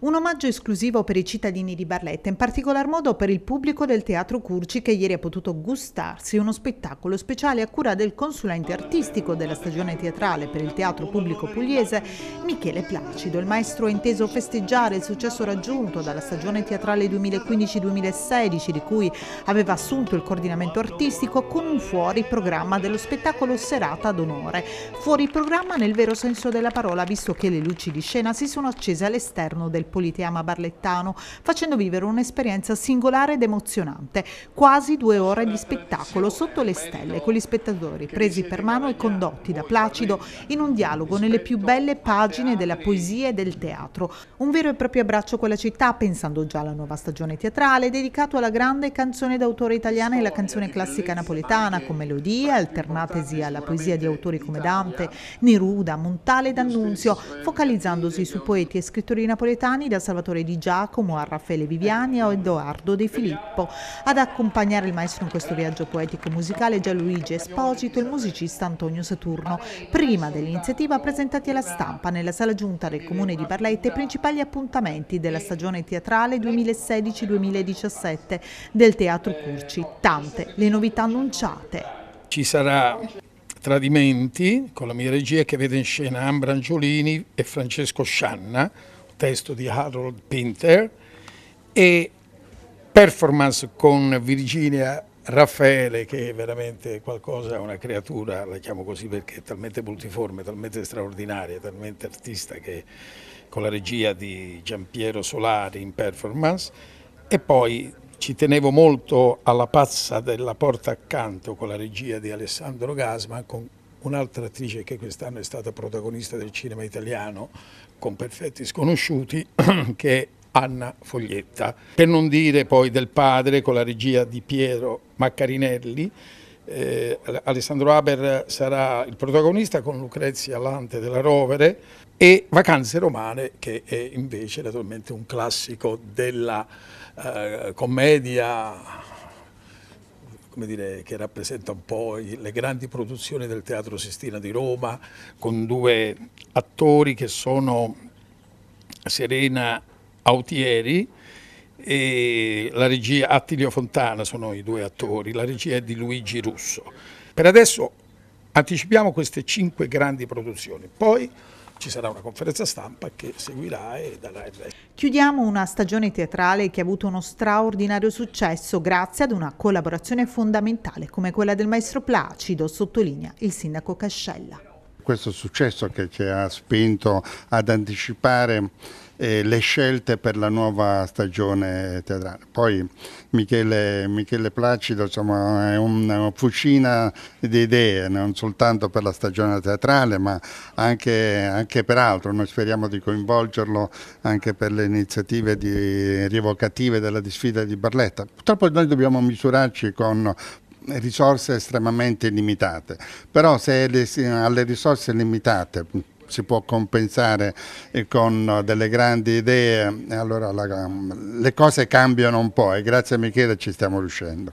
Un omaggio esclusivo per i cittadini di Barletta, in particolar modo per il pubblico del Teatro Curci che ieri ha potuto gustarsi uno spettacolo speciale a cura del consulente artistico della stagione teatrale per il Teatro Pubblico Pugliese, Michele Placido. Il maestro ha inteso festeggiare il successo raggiunto dalla stagione teatrale 2015-2016 di cui aveva assunto il coordinamento artistico con un fuori programma dello spettacolo Serata d'Onore. Fuori programma nel vero senso della parola visto che le luci di scena si sono accese all'esterno del Politeama Barlettano, facendo vivere un'esperienza singolare ed emozionante. Quasi due ore di spettacolo sotto le stelle, con gli spettatori presi per mano e condotti da Placido in un dialogo nelle più belle pagine della poesia e del teatro. Un vero e proprio abbraccio con la città, pensando già alla nuova stagione teatrale, dedicato alla grande canzone d'autore italiana e la canzone classica napoletana, con melodie alternatesi alla poesia di autori come Dante, Neruda, Montale e D'Annunzio, focalizzandosi su poeti e scrittori napoletani Giordani, da Salvatore Di Giacomo a Raffaele Viviani a Edoardo De Filippo. Ad accompagnare il maestro in questo viaggio poetico-musicale Gianluigi Esposito e il musicista Antonio Saturno, prima dell'iniziativa presentati alla stampa nella sala giunta del comune di Barletta i principali appuntamenti della stagione teatrale 2016-2017 del Teatro Curci. Tante le novità annunciate. Ci sarà Tradimenti con la mia regia che vede in scena Ambra Angiolini e Francesco Scianna testo di Harold Pinter e performance con Virginia Raffaele che è veramente qualcosa, una creatura, la chiamo così perché è talmente multiforme, talmente straordinaria, talmente artista che con la regia di Giampiero Solari in performance e poi ci tenevo molto alla pazza della porta accanto con la regia di Alessandro Gasman con un'altra attrice che quest'anno è stata protagonista del cinema italiano con perfetti sconosciuti che è Anna Foglietta. Per non dire poi del padre con la regia di Piero Maccarinelli, eh, Alessandro Haber sarà il protagonista con Lucrezia Lante della Rovere e Vacanze Romane che è invece naturalmente un classico della eh, commedia dire, che rappresenta un po' le grandi produzioni del Teatro Sistina di Roma, con due attori che sono Serena Autieri e la regia Attilio Fontana sono i due attori, la regia è di Luigi Russo. Per adesso anticipiamo queste cinque grandi produzioni, poi ci sarà una conferenza stampa che seguirà e darà il resto. Chiudiamo una stagione teatrale che ha avuto uno straordinario successo grazie ad una collaborazione fondamentale come quella del maestro Placido, sottolinea il sindaco Cascella. Questo successo che ci ha spinto ad anticipare eh, le scelte per la nuova stagione teatrale. Poi Michele, Michele Placido insomma, è una fucina di idee, non soltanto per la stagione teatrale, ma anche, anche per altro. Noi speriamo di coinvolgerlo anche per le iniziative di, rievocative della disfida di Barletta. Purtroppo noi dobbiamo misurarci con risorse estremamente limitate, però se alle risorse limitate si può compensare con eh, delle grandi idee, allora la, le cose cambiano un po' e grazie a Michele ci stiamo riuscendo.